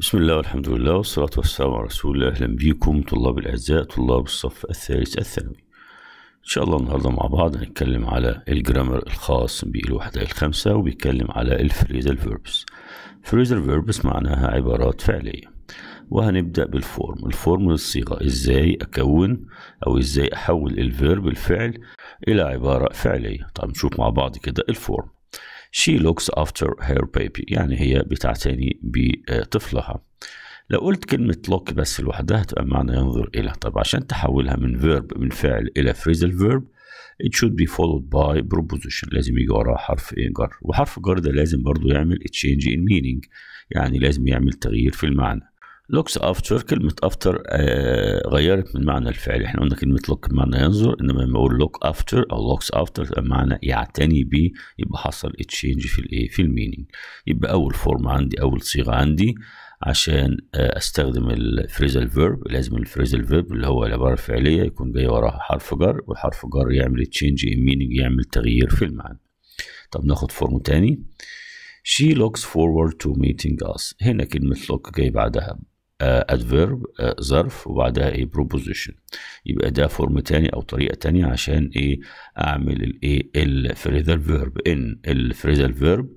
بسم الله والحمد لله والصلاة والسلام على رسول الله أهلا بيكم طلاب الأعزاء طلاب الصف الثالث الثانوي إن شاء الله النهاردة مع بعض هنتكلم على الجرامر الخاص بالوحدة الخامسة وبيتكلم على الفريزر فيربس فريزر فيربس معناها عبارات فعلية وهنبدأ بالفورم الفورم للصيغة ازاي اكون او ازاي احول الفيرب الفعل الى عبارة فعلية طب نشوف مع بعض كده الفورم she looks after her baby يعني هي بتعتني بطفلها لو قلت كلمة لوك بس لوحدها تبقى معنى ينظر إلى طب عشان تحولها من verb من فعل إلى phrasal verb it should be followed by proposition لازم يجي وراها حرف جر وحرف جر ده لازم برضو يعمل change in meaning يعني لازم يعمل تغيير في المعنى لوكس افتر كلمة افتر آه، غيرت من معنى الفعل احنا قلنا كلمة لوك بمعنى ينظر انما لما اقول لوك افتر او لوكس افتر معنى يعتني بيه يبقى حصل تشينج في الايه في المينينج يبقى اول فورم عندي اول صيغة عندي عشان آه، استخدم الفريزل فيرب لازم الفريزل فيرب اللي هو العبارة الفعلية يكون جاي وراها حرف جر والحرف جر يعمل تشينج المينينج يعمل تغيير في المعنى طب ناخد فورم تاني She looks forward to meeting us هنا كلمة look جاي بعدها آه، adverb آه، ظرف وبعدها ايه بروبوزيشن يبقى ده فورم تاني او طريقه تانية عشان ايه اعمل الايه الفريزال فيرب ان الفريزال فيرب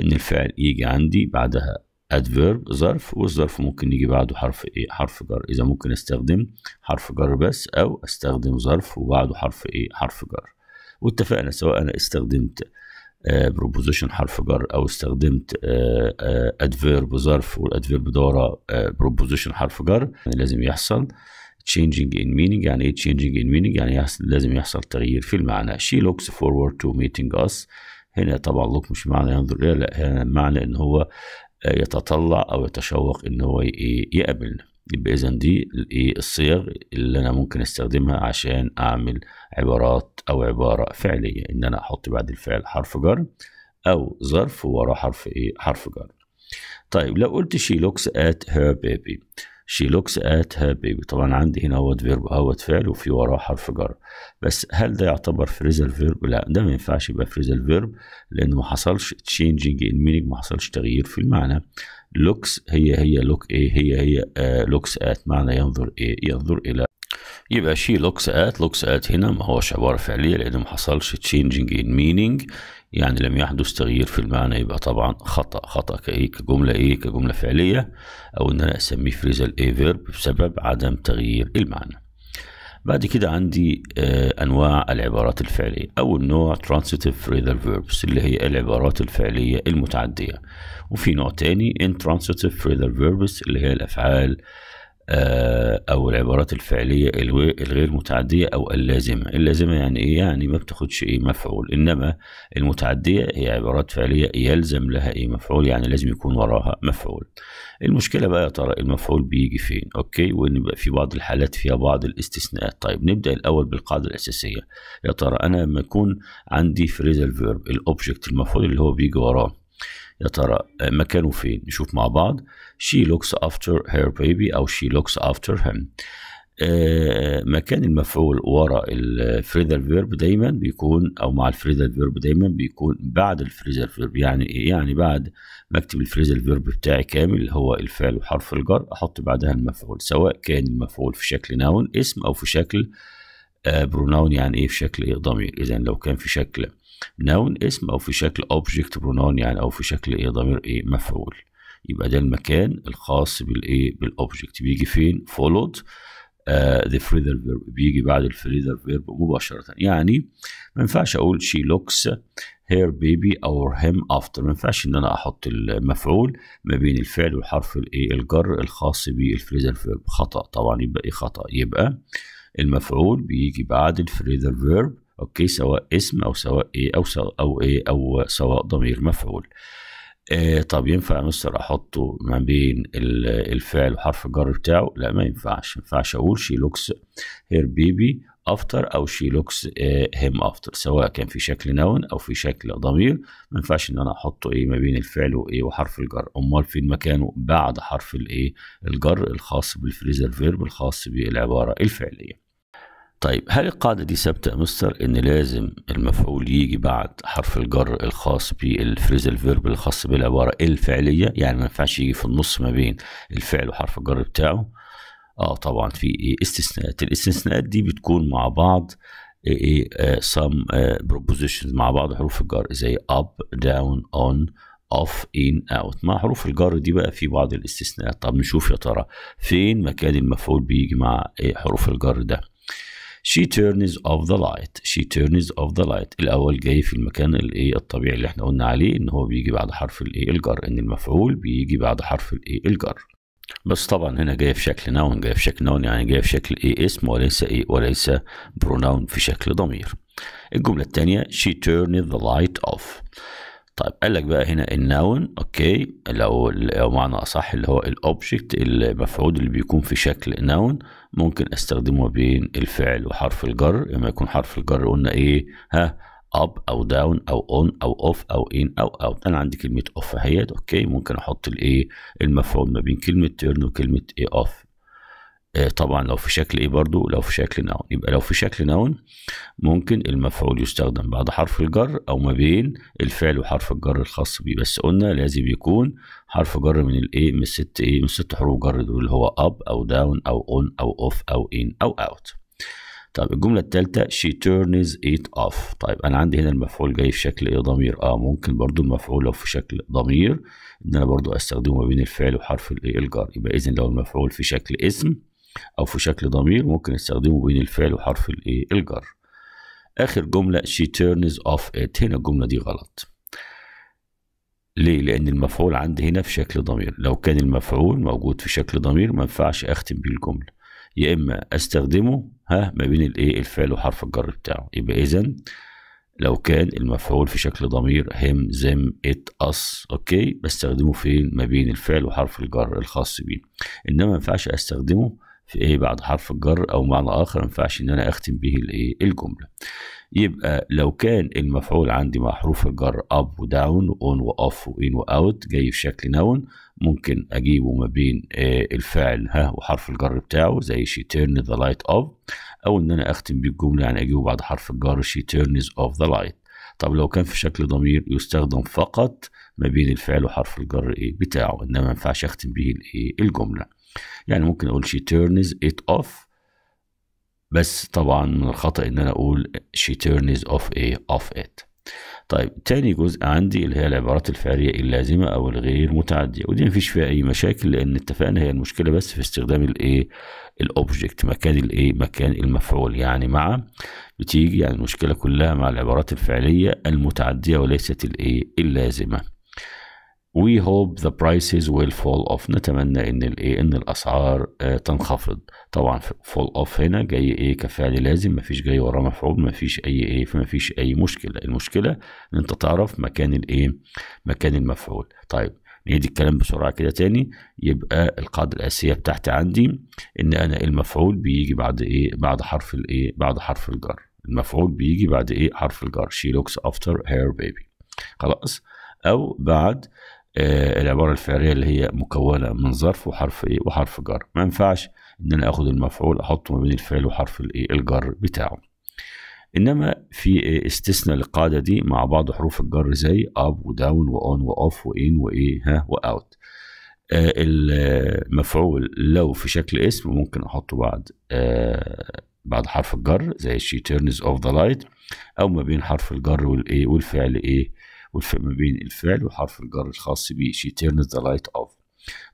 ان الفعل يجي عندي بعدها adverb ظرف والظرف ممكن يجي بعده حرف ايه حرف جر اذا ممكن استخدم حرف جر بس او استخدم ظرف وبعده حرف ايه حرف جر واتفقنا سواء انا استخدمت بروبوزيشن آه، حرف جر او استخدمت ادفيرب آه، آه، ظرف والادفيرب دوره بروبوزيشن حرف جر يعني لازم يحصل changing in meaning يعني ايه changing in meaning يعني يحصل لازم يحصل تغيير في المعنى she looks forward to meeting us هنا طبعا look مش معنى ينظر إليها لا هنا معنى ان هو يتطلع او يتشوق ان هو يقابلنا يبقى اذا دي الايه الصيغ اللي انا ممكن استخدمها عشان اعمل عبارات او عباره فعليه ان انا احط بعد الفعل حرف جر او ظرف وراه حرف ايه حرف جر طيب لو قلت شي لوكس ات هير بيبي شي لوكس ات هير بيبي طبعا عندي هنا اهوت فيرب اهوت فعل وفي وراه حرف جر بس هل ده يعتبر فريزل فيرب لا ده ما ينفعش يبقى فريزل فيرب لان ما حصلش تشينجينج ان ما حصلش تغيير في المعنى لوكس هي هي لوك ايه هي هي آه لوكس ات معنى ينظر ايه ينظر الى يبقى شي لوكس ات لوكس ات هنا ما هوش عبارة فعلية لأنه ما حصلش تشينجينج ان مينينج يعني لم يحدث تغيير في المعنى يبقى طبعا خطأ خطأ كإيه كجملة إيه كجملة فعلية أو إن أنا أسميه فريزال إيه فيرب بسبب عدم تغيير المعنى بعد كده عندي آه أنواع العبارات الفعلية أول نوع transitive phrasal verbs اللي هي العبارات الفعلية المتعدية وفي نوع تاني intransitive phrasal verbs اللي هي الأفعال آه، أو العبارات الفعلية الغير متعدية أو اللازمة اللازمة يعني إيه يعني ما بتاخدش إيه مفعول إنما المتعدية هي عبارات فعلية يلزم لها إيه مفعول يعني لازم يكون وراها مفعول المشكلة بقى يا ترى المفعول بيجي فين أوكي وإن بقى في بعض الحالات فيها بعض الاستثناءات طيب نبدأ الأول بالقاعدة الأساسية يا ترى أنا لما يكون عندي فريزل فيرب الأوبجكت المفعول اللي هو بيجي وراه يا ترى آه، مكانه فين نشوف مع بعض she looks after her baby أو she looks after him آه، مكان المفعول ورا الفريزر فيرب دايما بيكون او مع الفريزر فيرب دايما بيكون بعد الفريزر فيرب يعني ايه يعني بعد ما اكتب الفريزر فيرب بتاعي كامل اللي هو الفعل وحرف الجر احط بعدها المفعول سواء كان المفعول في شكل ناون اسم او في شكل بروناون آه، يعني ايه في شكل إيه؟ ضمير اذا لو كان في شكل نون اسم أو في شكل أوبجكت برونون يعني أو في شكل إيه ضمير إيه مفعول يبقى ده المكان الخاص بالإيه بالأوبجكت بيجي فين فولود ذا فريدر فيرب بيجي بعد الفريدر فيرب مباشرة يعني ما ينفعش أقول شي لوكس هير بيبي أور هيم أفتر ما ينفعش إن أنا أحط المفعول ما بين الفعل والحرف الإيه الجر الخاص بالفريدر فيرب خطأ طبعا يبقى إيه خطأ يبقى المفعول بيجي بعد الفريدر فيرب اوكي سواء اسم او سواء ايه او سواء او ايه او سواء ضمير مفعول آه طب ينفع مستر احطه ما بين الفعل وحرف الجر بتاعه لا ما ينفعش ما ينفعش اقول شي لوكس هير بيبي افتر او شي لوكس هيم افتر سواء كان في شكل نون او في شكل ضمير ما ينفعش ان انا احطه ايه ما بين الفعل وايه وحرف الجر امال فين مكانه بعد حرف الايه الجر الخاص بالفريزر فيرب الخاص بالعباره الفعليه طيب هل القاعدة دي ثابتة يا مستر إن لازم المفعول يجي بعد حرف الجر الخاص بالفريزل فيرب الخاص بالعبارة الفعلية يعني ما ينفعش يجي في النص ما بين الفعل وحرف الجر بتاعه اه طبعا في استثناءات الاستثناءات دي بتكون مع بعض ايه ايه سم آه، بروبوزيشنز آه، مع بعض حروف الجر زي اب داون اون اوف ان اوت مع حروف الجر دي بقى في بعض الاستثناءات طب نشوف يا ترى فين مكان المفعول بيجي مع إيه، حروف الجر ده she turns off the light she turns off the light الاول جاي في المكان الايه الطبيعي اللي احنا قلنا عليه ان هو بيجي بعد حرف الايه الجر ان المفعول بيجي بعد حرف الايه الجر بس طبعا هنا جايه في شكل نون جايه في شكل نون يعني جايه في شكل ايه اسم وليس ايه وليس بروناون في شكل ضمير الجمله الثانيه she turned the light off طيب قال لك بقى هنا الناون اوكي لو او معنى اصح اللي هو الاوبجكت المفعول اللي بيكون في شكل نون ممكن استخدمه بين الفعل وحرف الجر لما يكون حرف الجر قلنا ايه ها اب او داون او اون او اوف او ان او اوت انا عندي كلمه اوف اهيت اوكي ممكن احط الايه المفعول ما بين كلمه تيرن وكلمه ايه اوف آه، طبعا لو في شكل ايه برضو لو في شكل نون يبقى لو في شكل نون ممكن المفعول يستخدم بعد حرف الجر او ما بين الفعل وحرف الجر الخاص بيه بس قلنا لازم يكون حرف جر من الايه من الست ايه من الست حروف جر دول اللي هو اب او داون او اون او اوف او ان او اوت طب الجملة الثالثة she turns it off طيب أنا عندي هنا المفعول جاي في شكل إيه ضمير أه ممكن برضو المفعول لو في شكل ضمير إن أنا برضو أستخدمه ما بين الفعل وحرف الإيه الجر يبقى إذا لو المفعول في شكل اسم أو في شكل ضمير ممكن نستخدمه بين الفعل وحرف الإيه الجر آخر جملة she turns off it هنا الجملة دي غلط ليه؟ لأن المفعول عندي هنا في شكل ضمير لو كان المفعول موجود في شكل ضمير ما ينفعش أختم بيه الجملة يا إما أستخدمه ها ما بين الإيه الفعل وحرف الجر بتاعه يبقى إذا لو كان المفعول في شكل ضمير هم زم ات اس اوكي بستخدمه فين ما بين الفعل وحرف الجر الخاص بيه انما ما ينفعش استخدمه في ايه بعد حرف الجر او معنى اخر ما ينفعش ان انا اختم به الايه الجمله يبقى لو كان المفعول عندي مع حروف الجر اب وداون اون واوف وان واوت جاي في شكل نون ممكن اجيبه ما بين آه، الفاعل ها وحرف الجر بتاعه زي شي تيرن ذا لايت اوف او ان انا اختم الجمله يعني اجيبه بعد حرف الجر شي تيرنز اوف ذا لايت طب لو كان في شكل ضمير يستخدم فقط ما بين الفعل وحرف الجر ايه بتاعه انما ما ينفعش اختم به الايه الجمله يعني ممكن اقول she turns it off بس طبعا من الخطأ ان انا اقول she turns off a off it طيب تاني جزء عندي اللي هي العبارات الفعلية اللازمة أو الغير متعدية ودي مفيش فيها أي مشاكل لأن اتفقنا هي المشكلة بس في استخدام الإيه الأوبجكت مكان الإيه مكان المفعول يعني مع بتيجي يعني المشكلة كلها مع العبارات الفعلية المتعدية وليست الإيه اللازمة We hope the prices will fall off نتمنى ان الايه ان الاسعار آه، تنخفض طبعا fall off هنا جاي ايه كفعل لازم مفيش جاي وراه مفعول مفيش اي ايه فمفيش اي مشكله المشكله ان انت تعرف مكان الايه مكان المفعول طيب نعيد الكلام بسرعه كده تاني يبقى القاعده الاساسيه بتاعتي عندي ان انا المفعول بيجي بعد ايه بعد حرف الايه بعد حرف الجر المفعول بيجي بعد ايه حرف الجر she looks after her baby خلاص او بعد آه، العباره الفعليه اللي هي مكونه من ظرف وحرف ايه وحرف جر ما ينفعش ان انا اخد المفعول احطه ما بين الفعل وحرف الايه الجر بتاعه انما في آه، استثناء للقاعده دي مع بعض حروف الجر زي اب وداون واون واوف وان وايه ها واوت آه، المفعول لو في شكل اسم ممكن احطه بعد بعد حرف الجر زي she turns off the light او ما بين حرف الجر والايه والفعل ايه والفرق ما بين الفعل وحرف الجر الخاص به she turns the light off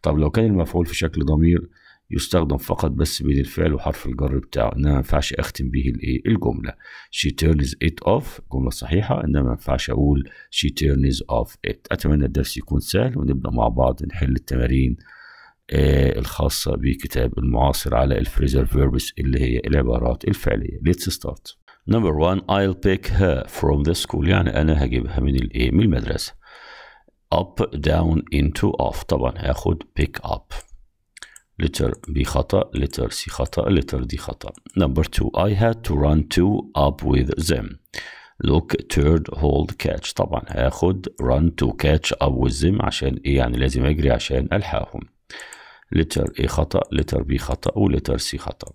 طب لو كان المفعول في شكل ضمير يستخدم فقط بس بين الفعل وحرف الجر بتاعه انما ما ينفعش اختم به الايه الجمله she turns it off جمله صحيحه انما ما ينفعش اقول she turns off it اتمنى الدرس يكون سهل ونبدا مع بعض نحل التمارين آه الخاصه بكتاب المعاصر على الفريزر فيربس اللي هي العبارات الفعليه let's start number one I'll pick her from the school يعني أنا هجيبها من الإيه من المدرسة up down into off طبعا هاخد pick up letter B خطأ letter C خطأ letter D خطأ number two I had to run to up with them look turn hold catch طبعا هاخد run to catch up with them عشان إيه يعني لازم أجري عشان ألحقهم letter A خطأ letter B خطأ و letter C خطأ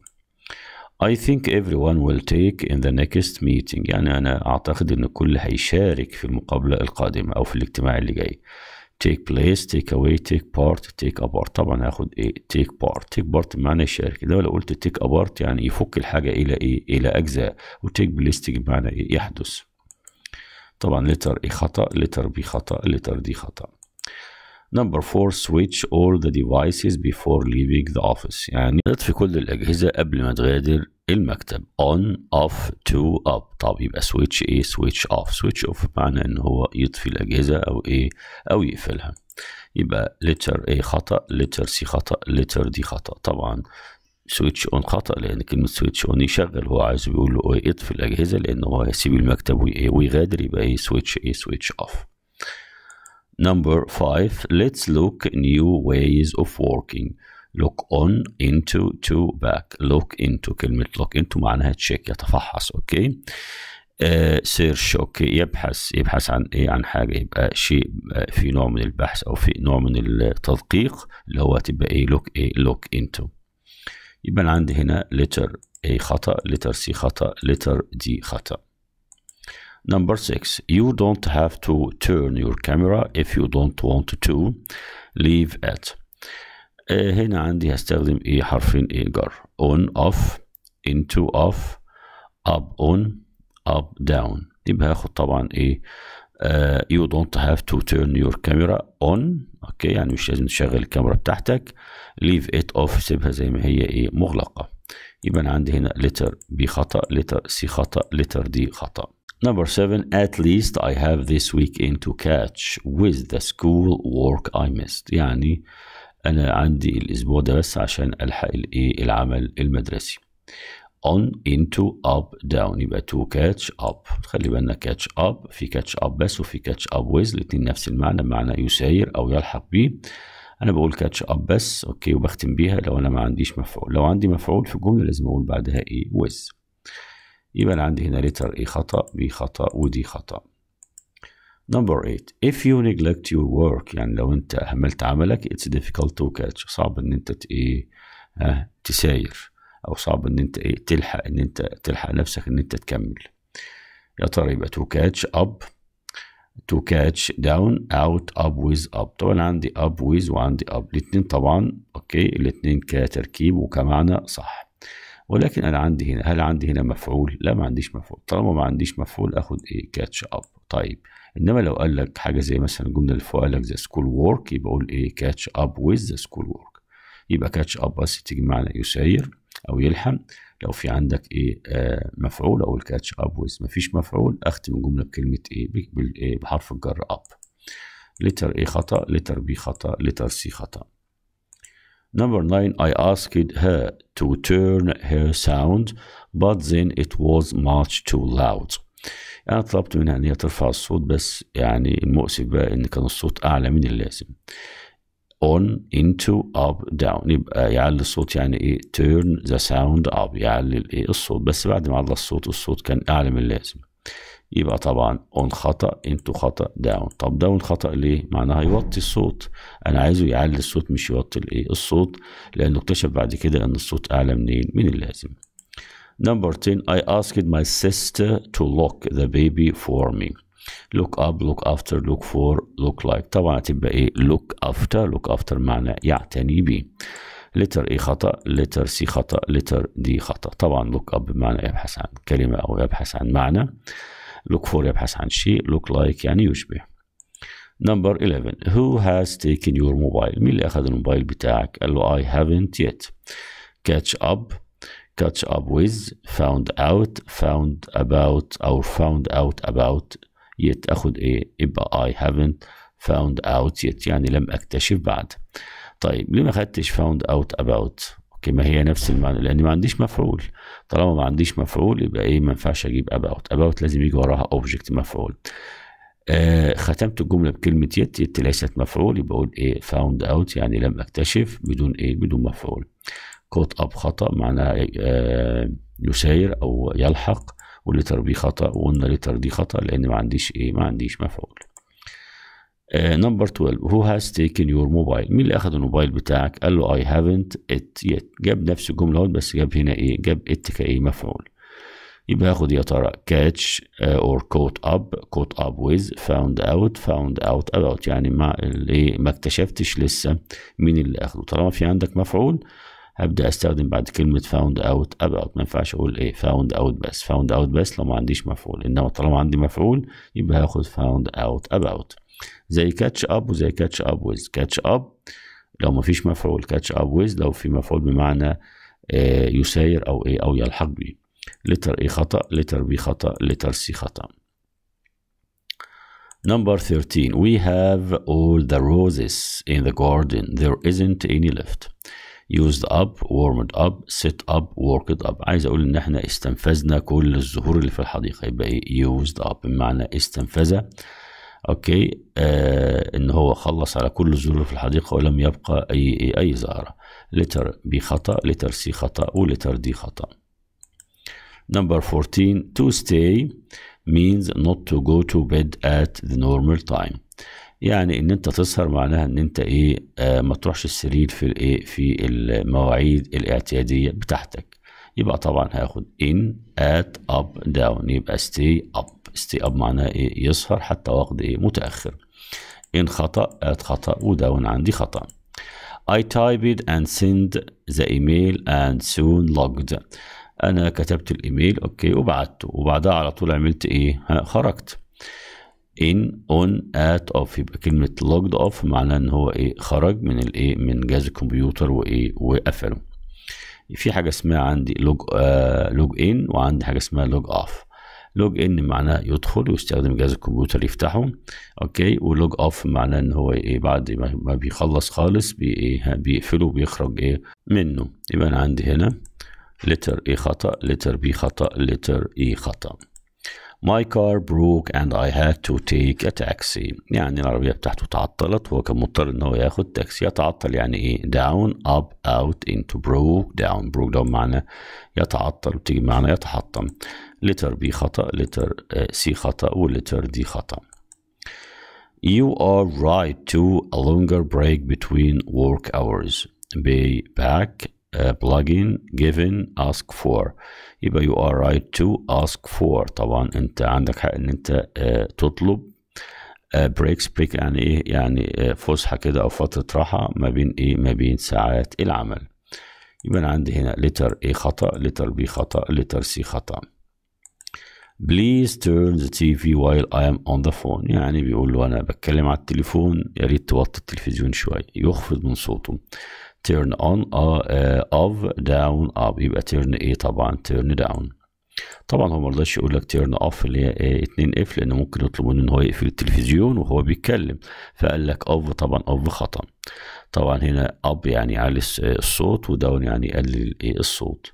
I think everyone will take in the next meeting يعني أنا أعتقد أن الكل هيشارك في المقابلة القادمة أو في الاجتماع اللي جاي take place take away take part take apart طبعا هاخد ايه take part take part بمعنى يشارك ده لو قلت take apart يعني يفك الحاجة إلى ايه إلى أجزاء و take place take بمعنى ايه يحدث طبعا letter A خطأ letter B خطأ letter D خطأ نمبر 4 سويتش اول ذا ديفايسز بيفور ليفينج ذا اوفيس يعني اطفي كل الأجهزة قبل ما تغادر المكتب اون اوف تو اب طب يبقى سويتش ايه سويتش اوف سويتش اوف معنى ان هو يطفي الأجهزة أو ايه أو يقفلها يبقى لتر ايه خطأ لتر سي خطأ لتر دي خطأ طبعا سويتش اون خطا لان كلمه سويتش اون يشغل هو عايز بيقول له ايه اطفي الاجهزه لان هو هيسيب المكتب ويغادر يبقى ايه سويتش ايه سويتش اوف Number five, let's look new ways of working. look on into to back look into كلمة look into معناها تشيك يتفحص اوكي سيرش uh, اوكي يبحث يبحث عن ايه عن حاجة يبقى شيء آه، في نوع من البحث او في نوع من التدقيق اللي هو تبقى ايه look ايه look into يبقى انا عندي هنا letter A خطأ letter C خطأ letter D خطأ Number six, you don't have to turn your camera if you don't want to leave it. Uh, هنا عندي هستخدم ايه حرفين ايجار on off into off up on up down يبقى هاخد طبعا ايه uh, you don't have to turn your camera on اوكي يعني مش لازم تشغل الكاميرا بتاعتك leave it off سيبها زي ما هي ايه مغلقة يبقى انا عندي هنا letter B خطأ letter C خطأ letter D خطأ Number seven, at least I have this weekend to catch with the school work I missed. يعني أنا عندي الأسبوع ده بس عشان ألحق الإيه العمل المدرسي. on into up down يبقى to catch up خلي بالنا catch up في catch up بس وفي catch up with الاتنين نفس المعنى معنى يسير أو يلحق بيه أنا بقول catch up بس أوكي وبختم بيها لو أنا ما عنديش مفعول لو عندي مفعول في الجملة لازم أقول بعدها إيه with يبقى أنا عندي هنا لتر A e خطأ B خطأ ودي خطأ Number 8 If you neglect your work يعني لو أنت أهملت عملك it's difficult to catch صعب إن أنت إيه آه تساير أو صعب إن أنت إيه تلحق إن أنت تلحق نفسك إن أنت تكمل يا ترى يبقى to catch up to catch down out up with up طبعا عندي up with وعندي up الاثنين طبعا أوكي الاثنين كتركيب وكمعنى صح ولكن انا عندي هنا هل عندي هنا مفعول لا ما عنديش مفعول طالما ما عنديش مفعول اخد ايه كاتش اب طيب انما لو قال لك حاجه زي مثلا الجمله اللي فوق قال لك ذا سكول وورك يبقى اقول ايه كاتش اب ويز ذا سكول وورك يبقى كاتش اب بس تيجي معنا يسير او يلحم لو في عندك ايه آه مفعول اقول كاتش اب ويز مفيش مفعول اختم الجمله بكلمه إيه؟, ايه بحرف الجر اب لتر ايه خطا لتر بي خطا لتر سي خطا Number nine, I asked her to turn her sound, but then it was much too loud. أنا طلبت منها إن هي ترفع الصوت بس يعني المؤسف بقى إن كان الصوت أعلى من اللازم. on into up down يبقى يعلي الصوت يعني ايه turn the sound up يعلي الايه الصوت بس بعد ما على الصوت الصوت كان اعلى من اللازم يبقى طبعا اون خطا انتو خطا داون طب داون خطا ليه معناها يوطي الصوت انا عايزه يعلي الصوت مش يوطي الايه الصوت لانه اكتشف بعد كده ان الصوت اعلى منين من اللازم نمبر 10 I asked my sister to lock the baby for me look up look after look for look like طبعا هتبقى ايه look after look after معنى يعتني به لتر اي خطا لتر سي خطا لتر دي خطا طبعا look up بمعنى يبحث عن كلمه او يبحث عن معنى look for يبحث عن شيء look like يعني يشبه number 11 who has taken your mobile مين اللي أخذ الموبايل بتاعك قال له I haven't yet catch up catch up with found out found about or found out about yet أخذ إيه يبقى I haven't found out yet يعني لم أكتشف بعد طيب ليه ما خدتش found out about كما هي نفس المعنى لان ما عنديش مفعول طالما ما عنديش مفعول يبقى ايه ما ينفعش اجيب اباوت اباوت لازم يجي وراها اوبجكت مفعول آه ختمت الجملة بكلمة يت يت ليست مفعول يبقى أقول إيه فاوند أوت يعني لم أكتشف بدون إيه بدون مفعول كوت أب خطأ معناه آه يسير أو يلحق واللتر بي خطأ وقلنا لتر دي خطأ لأن ما عنديش إيه ما عنديش مفعول نمبر 12 هو هاز تيكن يور موبايل مين اللي اخذ الموبايل بتاعك قال له اي هافنت ات يت جاب نفس الجمله اهوت بس جاب هنا ايه جاب ات كايه مفعول يبقى هاخد يا ترى catch آه، or caught up caught up with found out found out about يعني ما اللي إيه؟ ما اكتشفتش لسه مين اللي اخده طالما في عندك مفعول هبدا استخدم بعد كلمه found out about ما ينفعش اقول ايه found out بس found out بس لو ما عنديش مفعول انما طالما عندي مفعول يبقى هاخد found out about زي كاتش اب وزي كاتش اب ويز كاتش اب لو مفيش مفعول كاتش اب ويز لو في مفعول بمعنى آه، يساير او ايه او يلحق به لتر اي خطا لتر بي خطا لتر سي خطا نمبر 13 We have all the roses in the garden there isn't any left used up warmed up set up worked up عايز اقول ان احنا استنفذنا كل الزهور اللي في الحديقه يبقى ايه used up بمعنى استنفذ اوكي آه ان هو خلص على كل الزهور في الحديقه ولم يبقى اي اي زهره لتر بي خطا لتر سي خطا ولتر دي خطا نمبر 14 تو ستي means not to go to bed at the normal time يعني ان انت تسهر معناها ان انت ايه آه ما تروحش السرير في الايه في المواعيد الاعتياديه بتاعتك يبقى طبعا هاخد ان ات اب داون يبقى ستي اب ستي اب معناه ايه يسهر حتى وقت ايه متأخر ان خطأ ات خطأ وداون عندي خطأ I typed and sent the email and soon logged انا كتبت الايميل اوكي وبعته وبعدها على طول عملت ايه خرجت in on at off يبقى كلمة logged off معناه ان هو ايه خرج من الايه من جهاز الكمبيوتر وايه وقفله في حاجه اسمها عندي لوج آه لوج ان وعندي حاجه اسمها لوج اوف لوج ان معناه يدخل ويستخدم جهاز الكمبيوتر يفتحه اوكي ولوج اوف معناه ان هو ايه بعد ما بيخلص خالص بي ايه بيقفله وبيخرج ايه منه يبقى انا عندي هنا لتر اي خطا لتر بي خطا لتر اي e خطا My car broke and I had to take a taxi يعني العربية بتاعته تعطلت وهو كان مضطر ان هو ياخد تاكسي يتعطل يعني ايه down up out into broke down broke down معنى يتعطل بتيجي معنى يتحطم letter B خطأ letter C خطأ letter D خطأ You are right to a longer break between work hours. Be back uh, plugin given ask for يبقى you are right to ask for طبعا انت عندك حق ان انت uh, تطلب بريكس آه، uh, يعني ايه يعني فسحه كده او فتره راحه ما بين ايه ما بين ساعات العمل يبقى انا عندي هنا letter A خطأ letter B خطأ letter C خطأ Please turn the TV while I am on the phone يعني بيقول له أنا بتكلم على التليفون يا ريت توطي التلفزيون شوية يخفض من صوته turn on اوف uh, uh, down up يبقى turn ايه طبعا turn down طبعا هو مرضاش يقول لك تيرن اوف اللي هي 2 اف لان ممكن يطلب منه ان هو يقفل التلفزيون وهو بيتكلم فقال لك اوف طبعا اوف خطا طبعا هنا اب يعني يعلي الصوت وداون يعني يقلل ايه الصوت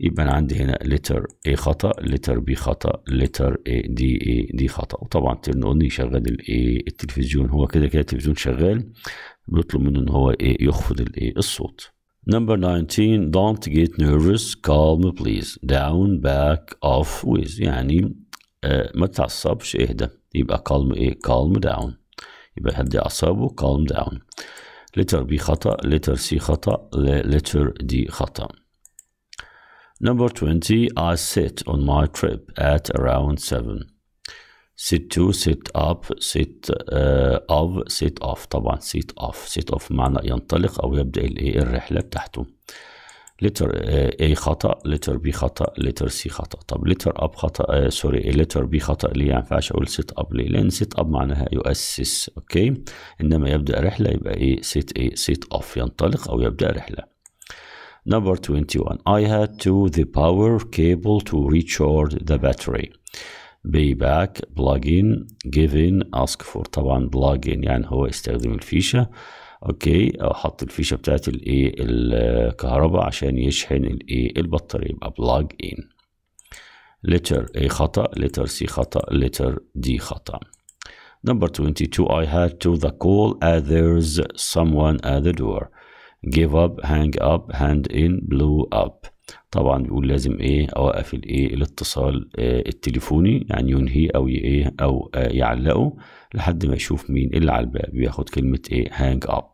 يبقى انا عندي هنا لتر A خطا لتر B خطا لتر A دي A دي خطا وطبعا تيرن اون يشغل الايه التلفزيون هو كده كده التلفزيون شغال بيطلب منه ان هو ايه يخفض الايه الصوت Number 19 don't get nervous calm please down back off with يعني آه ما تعصبش اهدى يبقى calm ايه calm down يبقى هدي اعصابه calm down letter B خطأ letter C خطأ letter D خطأ Number 20 I sit on my trip at around 7 sit to sit up sit eh, of sit off طبعا sit off sit off معنى ينطلق او يبدا الايه الرحله بتاعته لتر A خطأ لتر B خطأ لتر C خطأ طب لتر أب خطأ سوري eh، لتر B خطأ ليه يعني ما ينفعش أقول سيت أب ليه لأن سيت أب معناها يؤسس أوكي إنما يبدأ رحلة يبقى إيه سيت إيه سيت أوف ينطلق أو يبدأ رحلة Number 21 I had to the power cable to recharge the battery باك بلجن جيفن اسك فور طبعا بلجن يعني هو استخدم الفيشه اوكي او حط الفيشه بتاعت الايه الكهرباء عشان يشحن الايه البطاريه يبقى بلاج ان letter A خطأ letter C خطأ letter D خطأ number 22 I had to the call there's someone at the door give up hang up hand in blew up طبعا بيقول لازم ايه اوقف الايه الاتصال آه، التليفوني يعني ينهي او ايه او آه، يعلقه لحد ما يشوف مين اللي على الباب بياخد كلمه ايه هانج اب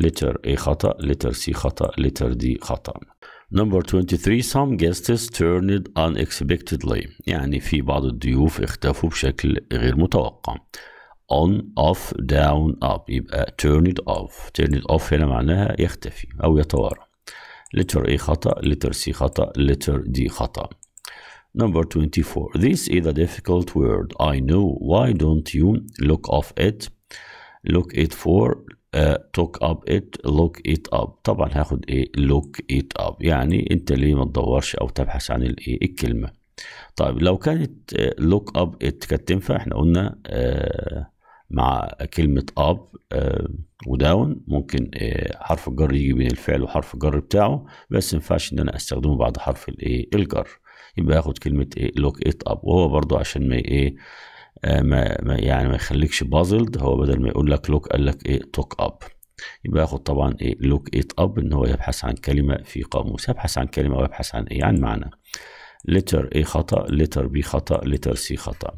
letter A خطأ letter C خطأ letter D خطأ Number 23 some guests turned unexpectedly يعني في بعض الضيوف اختفوا بشكل غير متوقع on off down up يبقى turned off turned off هنا معناها يختفي أو يتوارى letter A خطأ letter C خطأ letter D خطأ Number 24 This is a difficult word I know why don't you look off it look it for uh, talk up it look it up طبعا هاخد ايه look it up يعني انت ليه ما تدورش او تبحث عن الايه الكلمه طيب لو كانت uh, look up it كانت تنفع احنا قلنا uh, مع كلمة أب آه، وداون ممكن آه، حرف الجر يجي بين الفعل وحرف الجر بتاعه بس ما ينفعش إن أنا أستخدمه بعد حرف الإيه الجر يبقى هاخد كلمة إيه لوك إت أب وهو برضو عشان ما إيه آه، ما يعني ما يخليكش بازلد هو بدل ما يقول لك لوك قال لك إيه توك أب يبقى ياخد طبعا ايه لوك إت اب ان هو يبحث عن كلمه في قاموس يبحث عن كلمه ويبحث عن ايه عن معنى لتر إيه خطا لتر بي خطا لتر سي خطا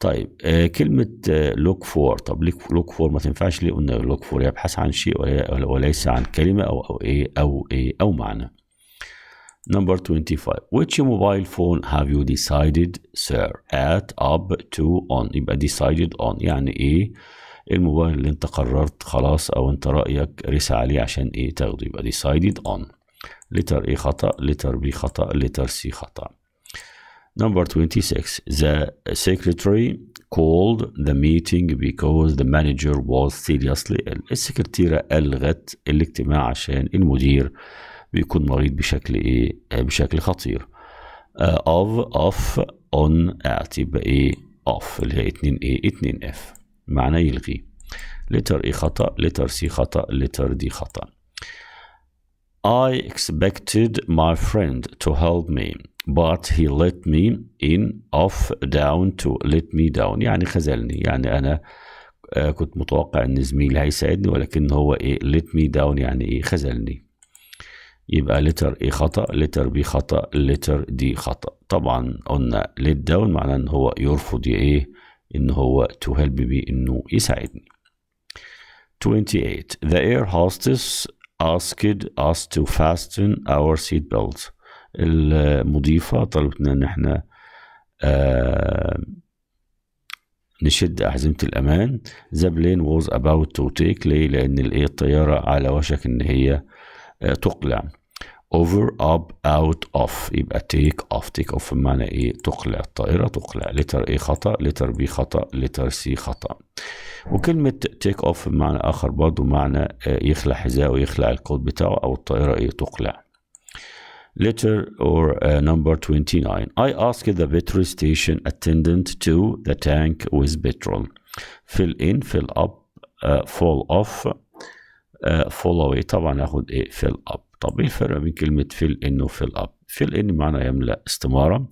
طيب آه كلمة آه لوك فور طب لوك فور ما تنفعش ليه قلنا لوك فور يبحث عن شيء وليس عن كلمة أو أو إيه أو إيه أو معنى Number 25 Which mobile phone have you decided sir at up to on يبقى decided on يعني إيه؟, إيه الموبايل اللي انت قررت خلاص او انت رأيك رسى عليه عشان ايه تاخده يبقى decided on letter A خطأ letter B خطأ letter C خطأ Number 26. The secretary called the meeting because the manager was seriously ill. السكرتيرة ألغت الاجتماع عشان المدير بيكون مريض بشكل إيه؟ بشكل خطير. Uh, of on at يبقى إيه off اللي هي 2 إيه 2 اف معنى يلغي. letter إيه خطأ، letter سي خطأ، letter دي خطأ. I expected my friend to help me. but he let me in off down to let me down يعني خذلني يعني أنا آه، كنت متوقع إن زميلي هيساعدني ولكن هو إيه let me down يعني إيه خذلني يبقى لتر A إيه خطأ لتر B خطأ لتر D خطأ طبعا قلنا let down معناه ان هو يرفض ايه ان هو to help me انه يساعدني 28 the air hostess asked us to fasten our seat belts المضيفة طلبتنا أن احنا آه نشد أحزمة الأمان the plane was about to take ليه لأن الإيه الطيارة على وشك إن هي آه تقلع over up out off يبقى take off take off بمعنى إيه تقلع الطائرة تقلع letter A خطأ letter B خطأ letter C خطأ وكلمة take off بمعنى آخر برضو معنى آه، يخلع حذاءه ويخلع الكود بتاعه أو الطائرة إيه تقلع letter or uh, number 29, I asked the petrol station attendant to the tank with petrol. Fill in, fill up, uh, fall off, uh, fall away. طبعا ناخد ايه fill up. طب ايه الفرق بين كلمة fill in و fill up؟ fill in معنى يملأ استمارة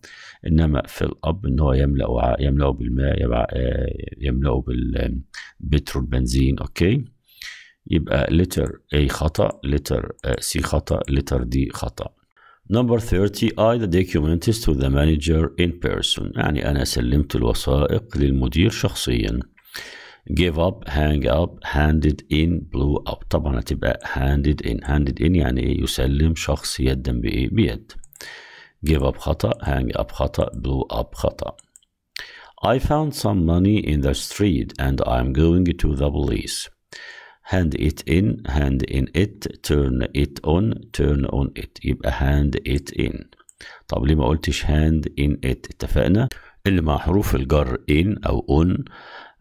انما fill up ان هو يملأ وعاء يملأه بالماء يملأه بالبترول بنزين اوكي؟ يبقى letter A خطأ letter C خطأ letter D خطأ. نمبر 30 I the documents to the manager in person يعني أنا سلمت الوثائق للمدير شخصيا give up hang up handed in blew up طبعا هتبقى handed in handed in يعني ايه يسلم شخص يدا بايه بيد give up خطأ hang up خطأ blew up خطأ I found some money in the street and I'm going to the police hand it in hand in it turn it on turn on it يبقى hand it in طب ليه ما قلتش hand in it اتفقنا اللي مع حروف الجر in او on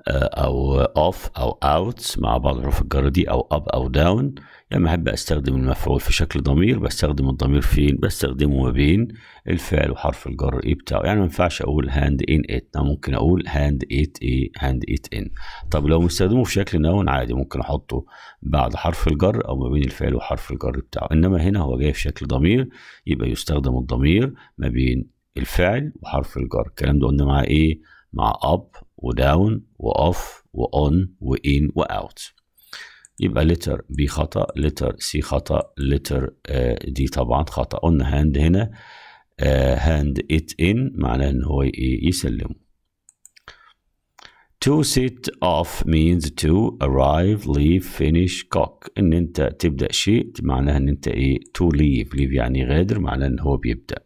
او off او out مع بعض حروف الجر دي او up او down لما أحب أستخدم المفعول في شكل ضمير بستخدم الضمير فين بستخدمه ما بين الفعل وحرف الجر إيه بتاعه يعني ما ينفعش أقول هاند إن إت أنا ممكن أقول هاند إت إيه هاند إت إن طب لو مستخدمه في شكل نون عادي ممكن أحطه بعد حرف الجر أو ما بين الفعل وحرف الجر بتاعه إنما هنا هو جاي في شكل ضمير يبقى يستخدم الضمير ما بين الفعل وحرف الجر الكلام ده قلنا مع إيه مع اب وداون وأوف وأون وإن وأوت يبقى لتر بي خطأ لتر سي خطأ لتر دي آه، طبعا خطأ قلنا هاند هنا هاند ات ان معناه ان هو يسلمه to set off means to arrive leave finish cock ان انت تبدا شيء معناه ان انت ايه to leave leave يعني غادر معناه ان هو بيبدا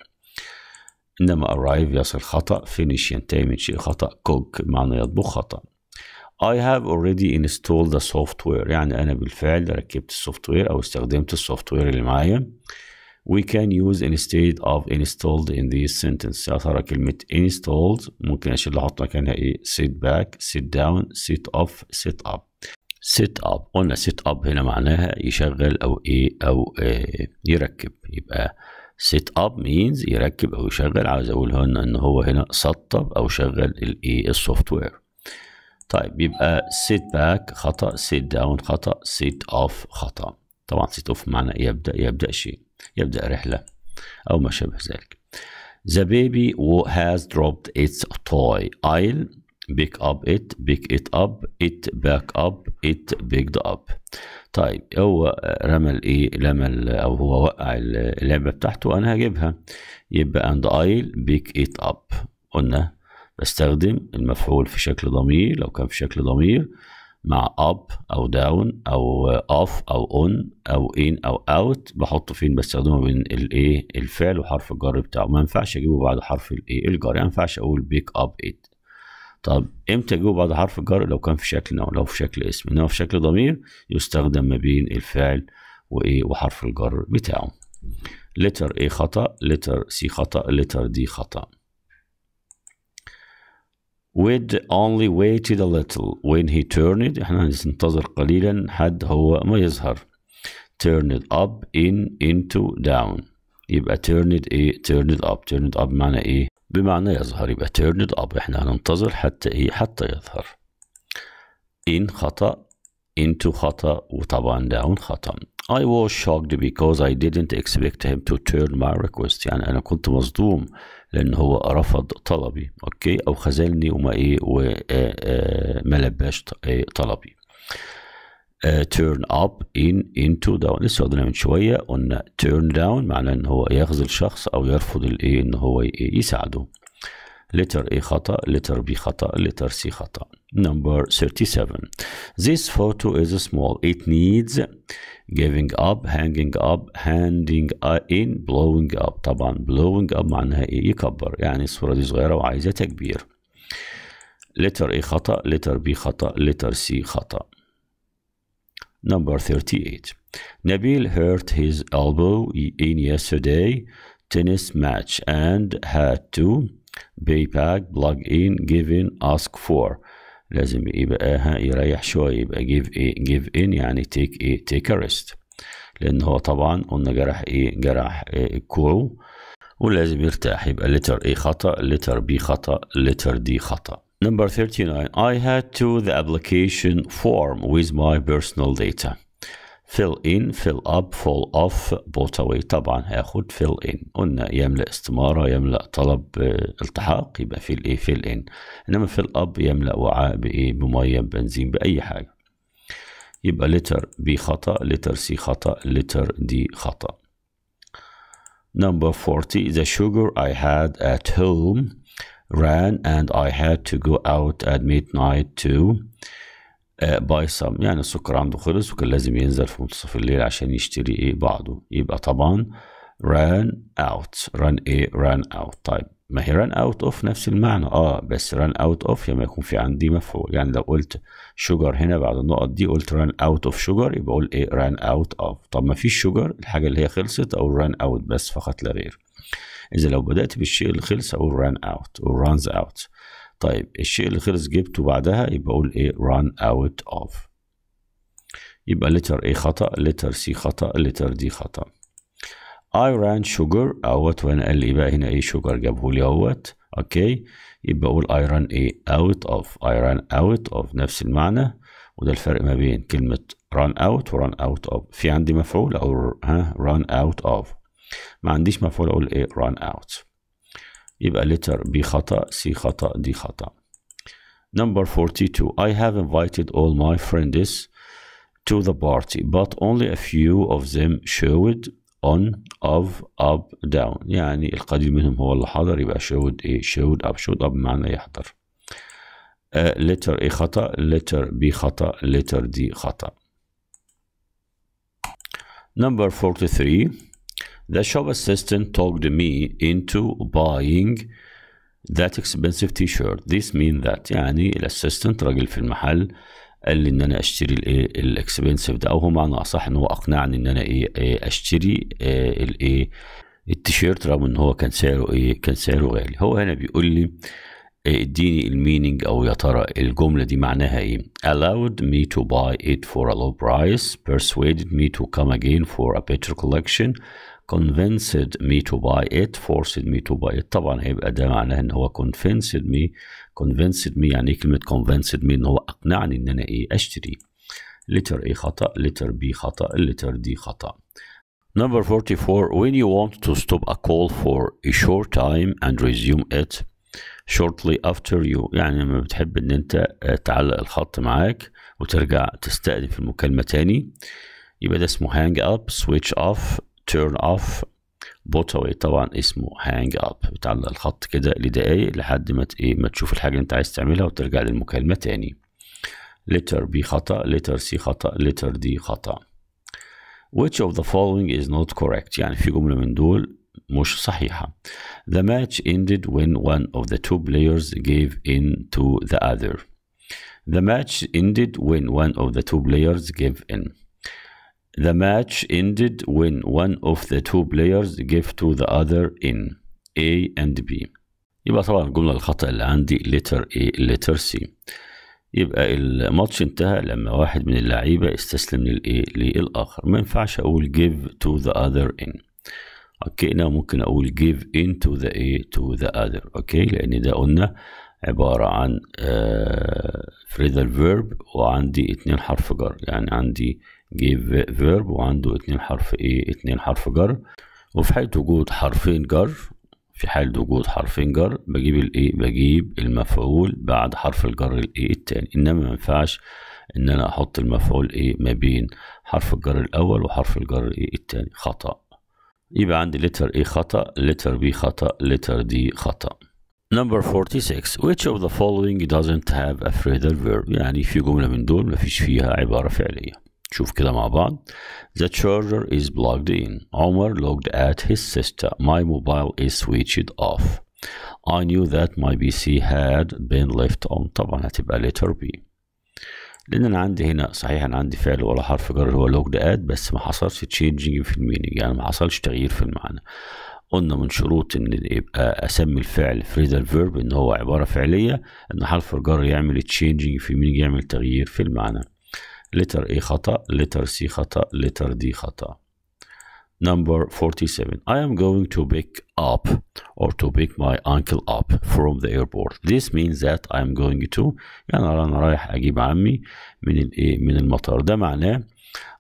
انما arrive يصل خطا finish ينتهي من شيء خطا cook معناه يطبخ خطا I have already installed the software يعني أنا بالفعل ركبت السوفت وير أو استخدمت السوفت وير اللي معايا we can use instead of installed in this sentence ترى كلمة installed ممكن أشيل أحط مكانها إيه sit back sit down sit off sit up set up قلنا set up هنا معناها يشغل أو إيه أو إيه يركب يبقى set up means يركب أو يشغل عاوز أقول هنا إن هو هنا سطب أو شغل الإيه السوفت وير طيب يبقى سيت باك خطأ سيت داون خطأ سيت اوف خطأ طبعا سيت اوف معنى يبدأ يبدأ شيء يبدأ رحلة أو ما شابه ذلك The baby has dropped its toy I'll pick up it pick it up it back up it picked up طيب هو رمى الايه لما او هو وقع اللعبه بتاعته انا هجيبها يبقى and I'll pick it up قلنا بستخدم المفعول في شكل ضمير لو كان في شكل ضمير مع اب او داون او اوف او اون او ان او اوت بحطه فين بستخدمه بين الايه الفعل وحرف الجر بتاعه ما ينفعش اجيبه بعد حرف الايه الجر يعني ما ينفعش اقول بيك اب ات طب امتى اجيبه بعد حرف الجر لو كان في شكل نوع لو في شكل اسم انما في شكل ضمير يستخدم ما بين الفعل وايه وحرف الجر بتاعه لتر A خطأ لتر C خطأ لتر D خطأ would only waited a little when he turned احنا هننتظر قليلا حد هو ما يظهر turned up in into down يبقى turned ايه turned up turned up معنى ايه بمعنى يظهر يبقى turned up احنا هننتظر حتى ايه حتى يظهر in خطأ into خطأ وطبعا down خطأ I was shocked because I didn't expect him to turn my request يعني أنا كنت مصدوم لأن هو رفض طلبي أوكي أو خذلني وما إيه وما لباش طلبي Uh, turn up in into down لسه قلنا من شويه قلنا turn down معناه ان هو يخذل شخص او يرفض الايه ان هو يساعده letter A خطأ letter B خطأ letter C خطأ number 37 this photo is small it needs giving up hanging up handing in blowing up طبعا blowing up معناها ايه يكبر يعني الصورة دي صغيرة وعايزة تكبير letter A خطأ letter B خطأ letter C خطأ number 38 Nabil hurt his elbow in yesterday tennis match and had to pay back plug in given ask for لازم يبقى ها يريح شوية يبقى give, ايه give ان يعني take ايه a rest لأن هو طبعا قلنا جرح ايه جرح إيه كوعه ولازم يرتاح يبقى letter A خطأ letter B خطأ letter D خطأ Number 39 I had to the application form with my personal data fill in fill up fall off both away طبعا هياخد fill in قلنا يملأ استمارة يملأ طلب التحاق يبقى في الايه fill in انما fill up يملأ وعاء بايه بمية بنزين بأي حاجة يبقى letter B خطأ letter C خطأ letter D خطأ Number 40 The sugar I had at home ran and I had to go out at midnight to آه، باي يعني السكر عنده خلص وكان لازم ينزل في منتصف الليل عشان يشتري ايه بعضه يبقى طبعا ران اوت ران ايه ران اوت طيب ما هي ران اوت اوف نفس المعنى اه بس ران اوت اوف لما يكون في عندي مفعول يعني لو قلت شوجر هنا بعد النقط دي قلت ران اوت اوف شوجر يبقى اقول ايه ران اوت اوف طب ما فيش شوجر الحاجه اللي هي خلصت او ران اوت بس فقط لا غير اذا لو بدات بالشيء اللي خلص اقول ران اوت او رانز اوت طيب الشيء اللي خلص جبته بعدها يبقى اقول ايه run out of يبقى letter A خطأ letter C خطأ letter D خطأ I ran sugar اهوت وانا قال لي بقى هنا ايه sugar جابه لي اهوت اوكي يبقى اقول I ran A out of I ran out of نفس المعنى وده الفرق ما بين كلمة run out و run out of في عندي مفعول او ها run out of ما عنديش مفعول اقول ايه run out يبقى letter B خطأ C خطأ D خطأ number 42 I have invited all my friends to the party but only a few of them showed on of up down يعني القليل منهم هو اللي حضر يبقى showed A showed up showed up معنى يحضر uh, letter A خطأ letter B خطأ letter D خطأ number 43 The shop assistant talked me into buying that expensive t-shirt. This mean that يعني الاسيستنت راجل في المحل قال لي ان انا اشتري الايه الاكسبنسيف ده او هو معنى اصح ان هو اقنعني ان انا ايه, إيه اشتري الايه إيه التيشيرت رغم ان هو كان سعره ايه كان سعره غالي هو هنا بيقول لي إيه اديني المينينج او يا ترى الجمله دي معناها ايه allowed me to buy it for a low price persuaded me to come again for a better collection convinced me to buy it forced me to buy it طبعا هيبقى ده معناه ان هو convinced me convinced me يعني كلمة convinced me ان هو اقنعني ان انا ايه اشتري letter A خطأ letter B خطأ letter D خطأ Number 44 when you want to stop a call for a short time and resume it shortly after you يعني لما بتحب ان انت تعلق الخط معاك وترجع تستأنف المكالمة تاني يبقى ده اسمه hang up switch off turn off بوت اوي طبعا اسمه هانج اب بتعلق الخط كده لدقايق لحد ما ايه ما تشوف الحاجه اللي انت عايز تعملها وترجع للمكالمه تاني letter B خطأ letter C خطأ letter D خطأ which of the following is not correct يعني في جملة من دول مش صحيحة the match ended when one of the two players gave in to the other the match ended when one of the two players gave in The match ended when one of the two players gave to the other in A and B يبقى طبعا الجملة الخطأ اللي عندي letter A letter C يبقى الماتش انتهى لما واحد من اللعيبة استسلم للإيه للآخر ما ينفعش أقول give to the other in أوكي أنا ممكن أقول give in to the A to the other أوكي لأن ده قلنا عبارة عن uh, آه، فيرب وعندي اتنين حرف جر يعني عندي جيب فيرب وعنده اتنين حرف ايه اتنين حرف جر وفي حالة وجود حرفين جر في حالة وجود حرفين جر بجيب الايه بجيب المفعول بعد حرف الجر الايه التاني انما ما ينفعش ان انا احط المفعول ايه ما بين حرف الجر الاول وحرف الجر ايه التاني خطأ يبقى عندي لتر ايه خطأ لتر بي خطأ لتر دي خطأ Number 46 Which of the following doesn't have a phrasal verb يعني في جملة من دول مفيش فيها عبارة فعلية شوف كده مع بعض The charger is plugged in عمر looked at his sister My mobile is switched off I knew that my PC had been left on طبعا هتبقى letter B لأن أنا عندي هنا صحيح أنا عندي فعل ولا حرف جر هو looked at بس ما حصلش changing في الميني يعني ما حصلش تغيير في المعنى قلنا من شروط ان يبقى اسمي الفعل فريدال فيرب ان هو عباره فعليه ان حرف الجر يعمل تشينجينج في مين يعمل تغيير في المعنى letter A خطأ letter C خطأ letter D خطأ number 47 i am going to pick up or to pick my uncle up from the airport this means that i am going to يعني انا رايح اجيب عمي من من المطار ده معناه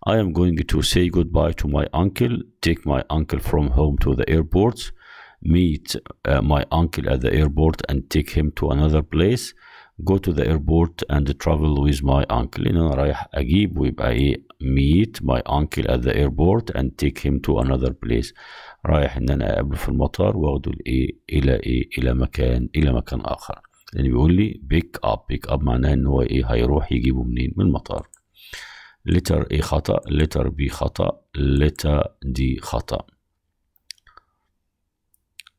i am going to say goodbye to my uncle take my uncle from home to the airport meet uh, my uncle at the airport and take him to another place go to the airport and travel with my uncle ان انا رايح اجيب ويبقى ايه meet my uncle at the airport and take him to another place رايح ان انا اقابله في المطار واخده لايه الى ايه الى مكان الى مكان اخر لان يعني بيقول لي pick up pick up معناها ان هو ايه هيروح يجيبه منين من المطار letter A خطأ letter B خطأ letter D خطأ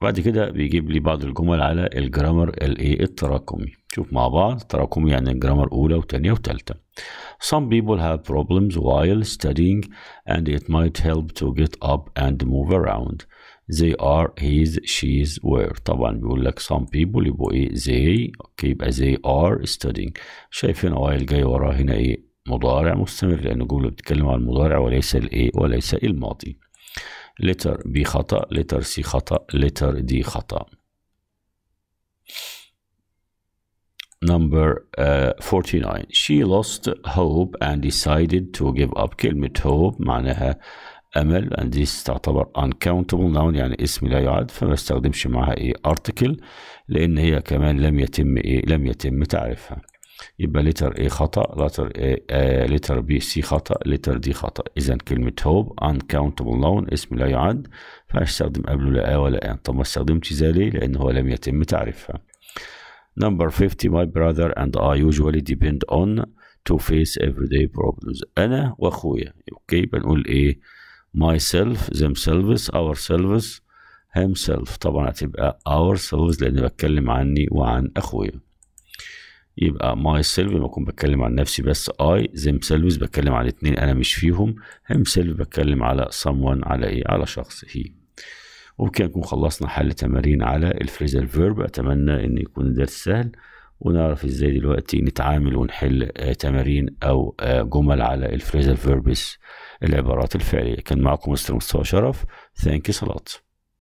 بعد كده بيجيب لي بعض الجمل على الجرامر الايه التراكمي شوف مع بعض تراكم يعني الجرامر أولى وتانية وتالتة Some people have problems while studying and it might help to get up and move around they are his she's were طبعا بيقول لك some people يبقوا ايه they okay يبقى they are studying شايفين while جاي وراه هنا ايه مضارع مستمر لان الجمله بتتكلم عن المضارع وليس الايه وليس الماضي letter B خطأ letter C خطأ letter D خطأ Number uh, 49 She lost hope and decided to give up كلمة hope معناها أمل and this تعتبر uncountable noun يعني اسم لا يعد فما استخدمش معها إيه article لأن هي كمان لم يتم إيه لم يتم تعريفها يبقى letter A خطأ letter, A آه، letter B C خطأ letter D خطأ إذا كلمة hope uncountable noun اسم لا يعد فهستخدم قبله لا ولا أن طب ما استخدمتش زي ليه لأن هو لم يتم تعريفها نمبر 50 My brother and I usually depend on to face everyday problems أنا وأخويا أوكي بنقول إيه myself themselves ourselves himself طبعا هتبقى ourselves لأن بتكلم عني وعن أخويا يبقى myself لما أكون بتكلم عن نفسي بس I themselves بتكلم عن اتنين أنا مش فيهم himself بتكلم على someone على إيه على شخص he وبكده نكون خلصنا حل تمارين على الفريزر فيرب اتمنى ان يكون الدرس سهل ونعرف ازاي دلوقتي نتعامل ونحل آه، تمارين او آه، جمل على الفريزر فيربس العبارات الفعليه كان معكم مستر مستوى شرف ثانك يو